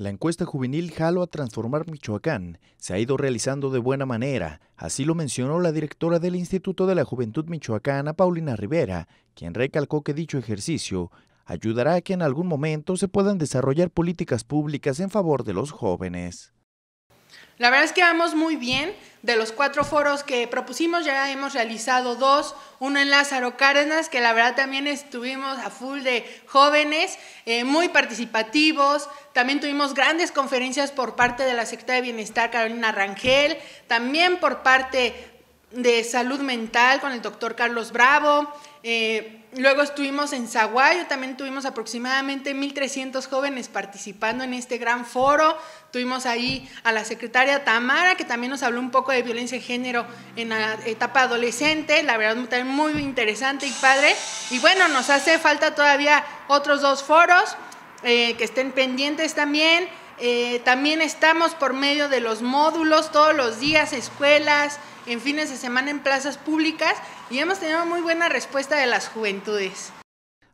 La encuesta juvenil Jalo a Transformar Michoacán se ha ido realizando de buena manera, así lo mencionó la directora del Instituto de la Juventud Michoacana, Paulina Rivera, quien recalcó que dicho ejercicio ayudará a que en algún momento se puedan desarrollar políticas públicas en favor de los jóvenes. La verdad es que vamos muy bien. De los cuatro foros que propusimos, ya hemos realizado dos, uno en Lázaro Cárdenas, que la verdad también estuvimos a full de jóvenes, eh, muy participativos. También tuvimos grandes conferencias por parte de la Secretaría de Bienestar, Carolina Rangel, también por parte de salud mental con el doctor Carlos Bravo. Eh, luego estuvimos en Saguayo, también tuvimos aproximadamente 1.300 jóvenes participando en este gran foro. Tuvimos ahí a la secretaria Tamara, que también nos habló un poco de violencia de género en la etapa adolescente. La verdad, también muy interesante y padre. Y bueno, nos hace falta todavía otros dos foros eh, que estén pendientes también. Eh, también estamos por medio de los módulos todos los días, escuelas, en fines de semana en plazas públicas y hemos tenido muy buena respuesta de las juventudes.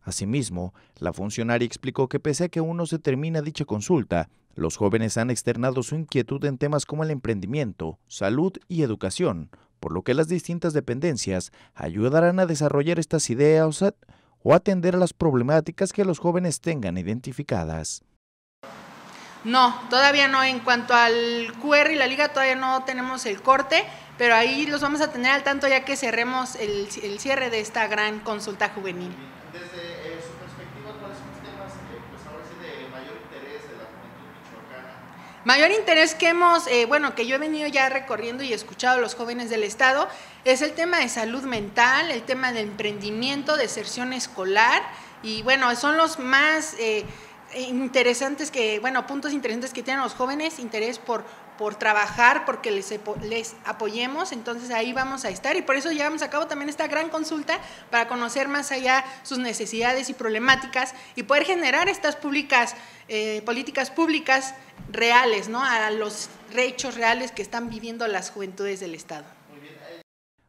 Asimismo, la funcionaria explicó que pese a que uno se termina dicha consulta, los jóvenes han externado su inquietud en temas como el emprendimiento, salud y educación, por lo que las distintas dependencias ayudarán a desarrollar estas ideas o atender a las problemáticas que los jóvenes tengan identificadas. No, todavía no. En cuanto al QR y la liga, todavía no tenemos el corte, pero ahí los vamos a tener al tanto ya que cerremos el, cierre de esta gran consulta juvenil. Desde eh, su perspectiva, ¿cuáles son los temas pues ahora sí de mayor interés de la juventud michoacana? Mayor interés que hemos, eh, bueno, que yo he venido ya recorriendo y escuchado a los jóvenes del Estado, es el tema de salud mental, el tema de emprendimiento, deserción escolar, y bueno, son los más eh, interesantes que, bueno, puntos interesantes que tienen los jóvenes, interés por, por trabajar, porque les, les apoyemos, entonces ahí vamos a estar y por eso llevamos a cabo también esta gran consulta para conocer más allá sus necesidades y problemáticas y poder generar estas públicas, eh, políticas públicas reales, ¿no? A los derechos reales que están viviendo las juventudes del Estado.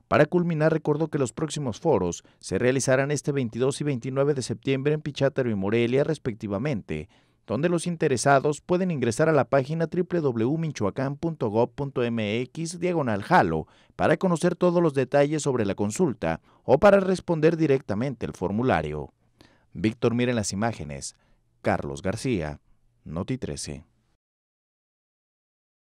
Para culminar, recuerdo que los próximos foros se realizarán este 22 y 29 de septiembre en Pichátaro y Morelia, respectivamente, donde los interesados pueden ingresar a la página www.michoacán.gov.mx diagonal jalo para conocer todos los detalles sobre la consulta o para responder directamente el formulario. Víctor, miren las imágenes. Carlos García, Noti 13.